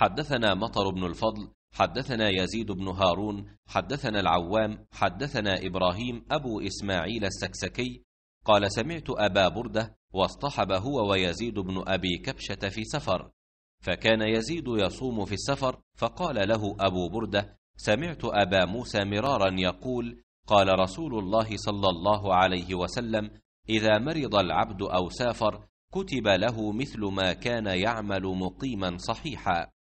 حدثنا مطر بن الفضل حدثنا يزيد بن هارون حدثنا العوام حدثنا إبراهيم أبو إسماعيل السكسكي قال سمعت أبا بردة واصطحب هو ويزيد بن أبي كبشة في سفر فكان يزيد يصوم في السفر فقال له أبو بردة سمعت أبا موسى مرارا يقول قال رسول الله صلى الله عليه وسلم إذا مرض العبد أو سافر كتب له مثل ما كان يعمل مقيما صحيحا